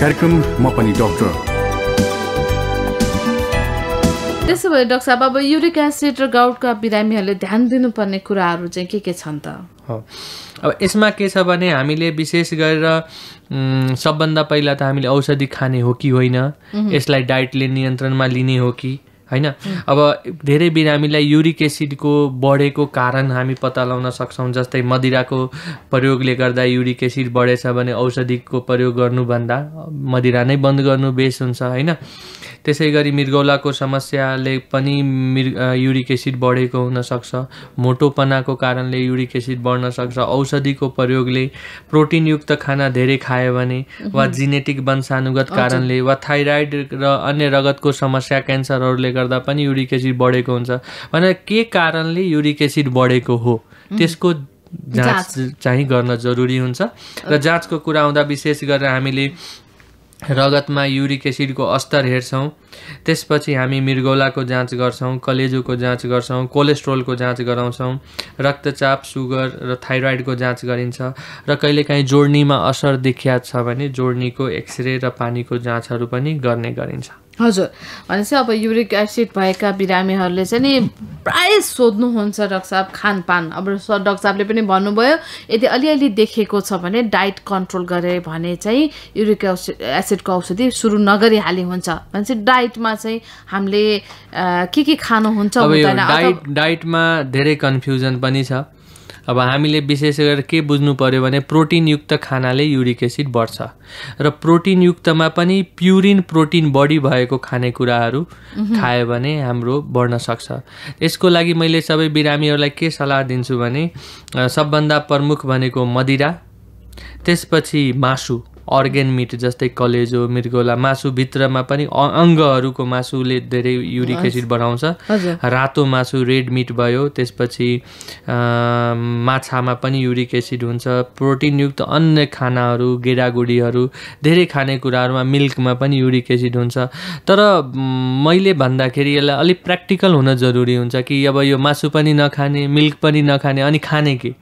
कार्यक्रम म पनि डक्टर त्यसो भए डक्टर साहब अब युरिक एसिड र गाउटका बिरामीहरूले ध्यान दिनुपर्ने कुराहरू चाहिँ के के छन् त अब यसमा के छ भने हामीले विशेष गरेर सबभन्दा पहिला त हामीले औषधि खाने हो कि होइन यसलाई डाइटले नियन्त्रणमा लिने हो कि होइन अब धेरै बिरामीलाई युरिक एसिडको बढेको कारण हामी पत्ता लगाउन सक्छौँ जस्तै मदिराको प्रयोगले गर्दा युरिक एसिड बढेछ भने औषधिको प्रयोग गर्नुभन्दा मदिरा नै बन्द गर्नु बेस हुन्छ होइन त्यसै गरी मृगौलाको समस्याले पनि मृग युरिक एसिड बढेको हुनसक्छ मोटोपनाको कारणले युरिक एसिड बढ्न सक्छ औषधिको प्रयोगले प्रोटिनयुक्त खाना धेरै खायो भने वा जिनेटिक वंशानुगत कारणले वा थाइराइड र अन्य रगतको समस्या क्यान्सरहरूले गर्दा पनि युरिक एसिड बढेको हुन्छ भने के कारणले युरिक एसिड बढेको हो त्यसको जाँच चाहिँ गर्न जरुरी हुन्छ र जाँचको कुरा आउँदा विशेष गरेर हामीले रगतमा युरिक एसिडको अस्तर हेर्छौँ त्यसपछि हामी मृगौलाको जाँच गर्छौँ कलेजोको जाँच गर्छौँ कोलेस्ट्रोलको जाँच गराउँछौँ रक्तचाप सुगर र थाइरोइडको जाँच गरिन्छ र कहिलेकाहीँ जोड्नीमा असर देखिया छ भने जोर्नीको एक्सरे र पानीको जाँचहरू पनि गर्ने गरिन्छ हजुर भनेपछि अब युरिक एसिड भएका बिरामीहरूले चाहिँ नि प्राय सोध्नुहुन्छ डक्टर साहब खानपान अब डक्टर साहबले पनि भन्नुभयो यदि अलिअलि देखेको छ भने डाइट कन्ट्रोल गरे भने चाहिँ युरिक एसिडको औषधि सुरु नगरिहाले हुन्छ भनेपछि डाइट डाइटमा चाहिँ हामीले के के खानुहुन्छ डाइट डाइटमा धेरै कन्फ्युजन पनि छ अब हामीले विशेष गरेर के बुझ्नु पर्यो भने प्रोटिनयुक्त खानाले युरिक एसिड बढ्छ र प्रोटिनयुक्तमा पनि प्युरिन प्रोटिन बढी भएको खानेकुराहरू खायो भने हाम्रो बढ्न सक्छ यसको लागि मैले सबै बिरामीहरूलाई के सल्लाह दिन्छु भने सबभन्दा प्रमुख भनेको मदिरा त्यसपछि मासु अर्ग्यान मिट जस्तै कलेजो मृगोला मासुभित्रमा पनि अङ्गहरूको मासुले धेरै युरिक एसिड बढाउँछ रातो मासु रेड मिट भयो त्यसपछि माछामा पनि युरिक एसिड हुन्छ प्रोटिनयुक्त अन्य खानाहरू गेडागुडीहरू धेरै खानेकुराहरूमा मिल्कमा पनि युरिक एसिड हुन्छ तर मैले भन्दाखेरि यसलाई अलिक प्र्याक्टिकल हुन जरुरी हुन्छ कि अब यो मासु पनि नखाने मिल्क पनि नखाने अनि खाने के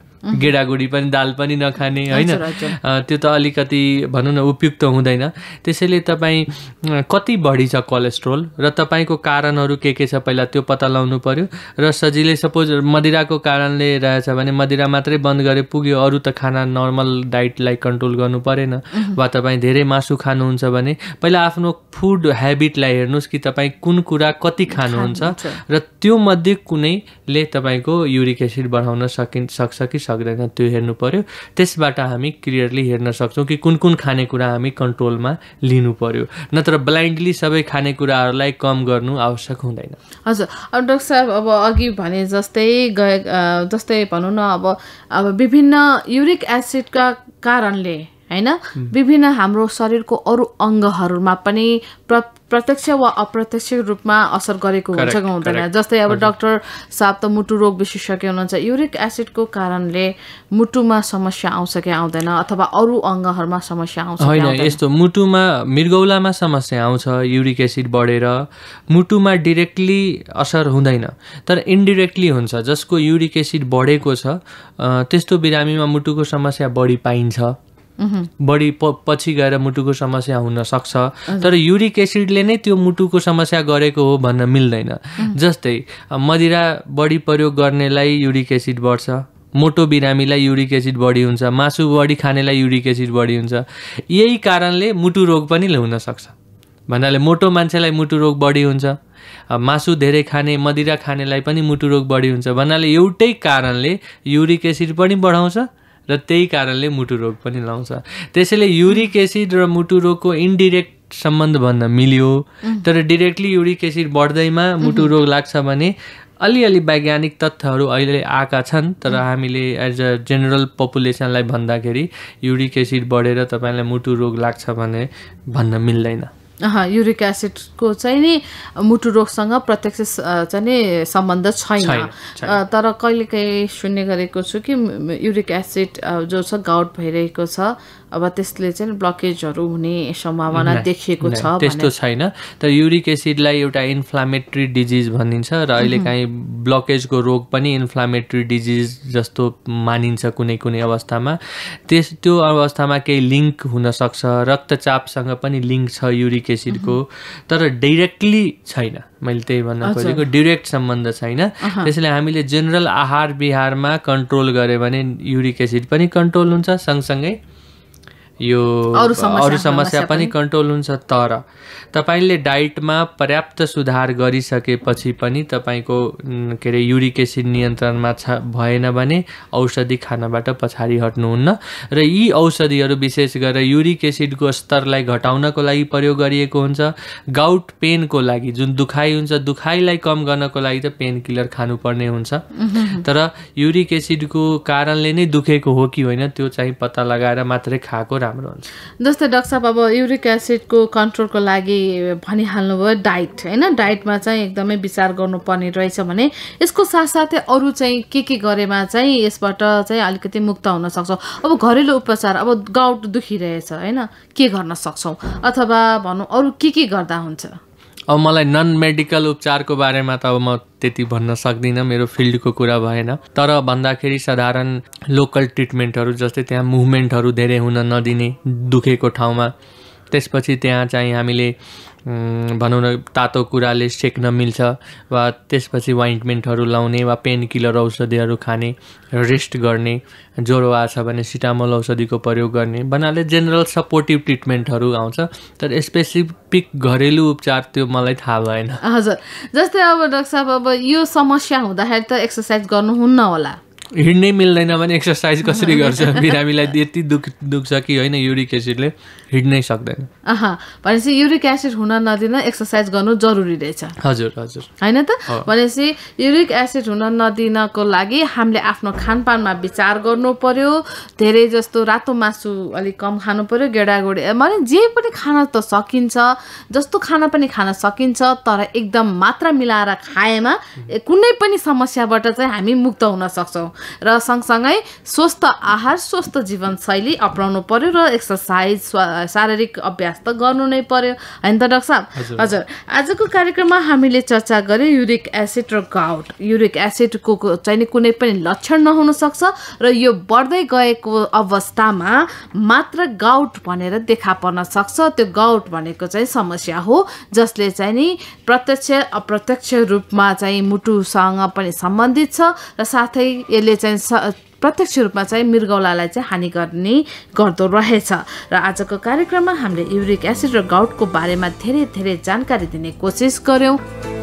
गेडागुडी पनि दाल पनि नखाने होइन त्यो त अलिकति भनौँ न उपयुक्त हुँदैन त्यसैले तपाईँ कति बढी छ कोलेस्ट्रोल र तपाईँको कारणहरू के के छ पहिला त्यो पत्ता लगाउनु पऱ्यो र सजिलै सपोज मदिराको कारणले रहेछ भने मदिरा मात्रै बन्द गरे पुग्यो अरू त खाना नर्मल डाइटलाई कन्ट्रोल गर्नु परेन वा तपाईँ धेरै मासु खानुहुन्छ भने पहिला आफ्नो फुड हेबिटलाई हेर्नुहोस् कि तपाईँ कुन कुरा कति खानुहुन्छ र त्यो मध्ये कुनैले तपाईँको युरिक एसिड बढाउन सकि सक्छ कि सक्दैन त्यो हेर्नु पऱ्यो त्यसबाट हामी क्लियरली हेर्न सक्छौँ कि कुन कुन खानेकुरा हामी कन्ट्रोलमा लिनु पऱ्यो नत्र ब्लाइन्डली सबै खानेकुराहरूलाई कम गर्नु आवश्यक हुँदैन हजुर अब डक्टर साहब अब अघि भने जस्तै गए जस्तै भनौँ न अब अब विभिन्न युरिक एसिडका कारणले होइन विभिन्न हाम्रो शरीरको अरू अङ्गहरूमा पनि प्र प्रत्यक्ष वा अप्रत्यक्ष रूपमा असर गरेको हुन्छ कि हुँदैन जस्तै अब डक्टर साहब त मुटु रोग विशेषज्ञ हुनुहुन्छ युरिक एसिडको कारणले मुटुमा समस्या आउँछ कि आउँदैन अथवा अरू अङ्गहरूमा समस्या आउँछ होइन यस्तो मुटुमा मृगौलामा समस्या आउँछ युरिक एसिड बढेर मुटुमा डिरेक्टली असर हुँदैन तर इन्डिरेक्टली हुन्छ जसको युरिक एसिड बढेको छ त्यस्तो बिरामीमा मुटुको समस्या बढी पाइन्छ बढी प पछि गएर मुटुको समस्या हुनसक्छ तर युरिक एसिडले नै त्यो मुटुको समस्या गरेको हो भन्न मिल्दैन जस्तै मदिरा बढी प्रयोग गर्नेलाई युरिक एसिड बढ्छ मोटो बिरामीलाई युरिक एसिड बढी हुन्छ मासु बढी खानेलाई युरिक एसिड बढी हुन्छ यही कारणले मुटु रोग पनि हुनसक्छ भन्नाले मोटो मान्छेलाई मुटु रोग बढी हुन्छ मासु धेरै खाने मदिरा खानेलाई पनि मुटु रोग बढी हुन्छ भन्नाले एउटै कारणले युरिक एसिड पनि बढाउँछ र त्यही कारणले मुटु रोग पनि लाउँछ त्यसैले युरिक एसिड र मुटु रोगको इन्डिरेक्ट सम्बन्ध भन्न मिल्यो तर डिरेक्टली युरिक एसिड बढ्दैमा मुटु रोग लाग्छ भने अलिअलि वैज्ञानिक तथ्यहरू अहिले आएका छन् तर हामीले एज अ जेनरल पपुलेसनलाई भन्दाखेरि युरिक एसिड बढेर तपाईँलाई मुटु रोग लाग्छ भने भन्न मिल्दैन युरिक एसिडको चाहिँ नि मुटु रोगसँग प्रत्यक्ष चाहिँ नि सम्बन्ध छैन तर कहिलेकाहीँ सुन्ने गरेको छु कि युरिक एसिड जो छ गाउट भइरहेको छ अब त्यसले चाहिँ ब्लकेजहरू हुने सम्भावना देखिएको छ त्यस्तो छैन तर युरिक एसिडलाई एउटा इन्फ्लामेट्री डिजिज भनिन्छ र अहिले काहीँ ब्लकेजको रोग पनि इन्फ्लामेट्री डिजिज जस्तो मानिन्छ कुनै कुनै अवस्थामा त्यस त्यो अवस्थामा केही लिङ्क हुनसक्छ रक्तचापसँग पनि लिङ्क छ युरिक फोलिक एसिडको तर डाइरेक्टली छैन मैले त्यही भन्न खोजेको डिरेक्ट सम्बन्ध छैन त्यसैले हामीले जेनरल आहार विहारमा कन्ट्रोल गऱ्यो भने युरिक एसिड पनि कन्ट्रोल हुन्छ सँगसँगै यो अरू समस्या पनि कन्ट्रोल हुन्छ तर तपाईँले डाइटमा पर्याप्त सुधार गरिसकेपछि पनि तपाईँको के अरे युरिक एसिड नियन्त्रणमा छ भएन भने औषधि खानबाट पछाडि हट्नुहुन्न र यी औषधिहरू विशेष गरेर युरिक एसिडको स्तरलाई घटाउनको लागि प्रयोग गरिएको हुन्छ गाउट पेनको लागि जुन दुखाइ हुन्छ दुखाइलाई कम गर्नको लागि त पेन किलर खानुपर्ने हुन्छ तर युरिक एसिडको कारणले नै दुखेको हो कि होइन त्यो चाहिँ पत्ता लगाएर मात्रै खाएको राम्रो हुन्छ जस्तै डाक्टर साहब अब युरिक एसिडको कन्ट्रोलको लागि भनिहाल्नुभयो डाइट होइन डाइटमा चाहिँ एकदमै विचार गर्नुपर्ने रहेछ भने यसको साथसाथै अरू चाहिँ के के गरेमा चाहिँ यसबाट चाहिँ अलिकति मुक्त हुन सक्छौँ अब घरेलु उपचार अब गाउट दुखिरहेछ होइन के गर्न सक्छौँ अथवा भनौँ अरू के के गर्दा हुन्छ अब मलाई नन मेडिकल उपचारको बारेमा त अब म त्यति भन्न सक्दिनँ मेरो फिल्डको कुरा भएन तर भन्दाखेरि साधारण लोकल ट्रिटमेन्टहरू जस्तै त्यहाँ मुभमेन्टहरू धेरै हुन नदिने दुखेको ठाउँमा त्यसपछि त्यहाँ चाहिँ हामीले भनौँ न तातो कुराले सेक्न मिल्छ वा त्यसपछि वाइन्टमेन्टहरू लाउने वा पेन किलर औषधिहरू खाने रेस्ट गर्ने ज्वरो आएछ भने सिटामोल औषधिको प्रयोग गर्ने भन्नाले जेनरल सपोर्टिभ ट्रिटमेन्टहरू आउँछ तर स्पेसिफिक घरेलु उपचार त्यो मलाई थाहा भएन हजुर जस्तै अब डाक्टर साहब अब यो समस्या हुँदाखेरि त एक्सर्साइज गर्नुहुन्न होला हिँड्नै मिल्दैन भने एक्सर्साइज कसरी गर्छ बिरामीलाई यति दुख दुख्छ कि होइन युरिक एसिडले हिँड्नै सक्दैन भनेपछि युरिक एसिड हुन नदिन एक्सर्साइज गर्नु जरुरी रहेछ हजुर हजुर होइन त भनेपछि युरिक एसिड हुन नदिनको लागि हामीले आफ्नो खानपानमा विचार गर्नु पर्यो धेरै जस्तो रातो मासु अलिक कम खानु पर्यो गेडागुडी माने जे पनि खान त सकिन्छ जस्तो खाना पनि खान सकिन्छ तर एकदम मात्रा मिलाएर खाएमा कुनै पनि समस्याबाट चाहिँ हामी मुक्त हुन सक्छौँ र सँगसँगै स्वस्थ आहार स्वस्थ जीवनशैली अप्नाउनु पर्यो र एक्सर्साइज शारीरिक अभ्यास त गर्नु नै पर्यो होइन त डक्टर साहब हजुर आजको कार्यक्रममा हामीले चर्चा गऱ्यौँ युरिक एसिड र गाउट युरिक एसिडको चाहिँ कुनै पनि लक्षण नहुनसक्छ र यो बढ्दै गएको अवस्थामा मात्र गाउट भनेर देखा पर्न सक्छ त्यो गाउट भनेको चाहिँ समस्या हो जसले चाहिँ नि प्रत्यक्ष अप्रत्यक्ष रूपमा चाहिँ मुटुसँग पनि सम्बन्धित छ र साथै यसले यसले चाहिँ प्रत्यक्ष रूपमा चाहिँ मृगौलालाई चाहिँ हानि गर्ने गर्दो रहेछ र आजको कार्यक्रममा हामीले युरिक एसिड र गाउटको बारेमा धेरै धेरै जानकारी दिने कोसिस गऱ्यौँ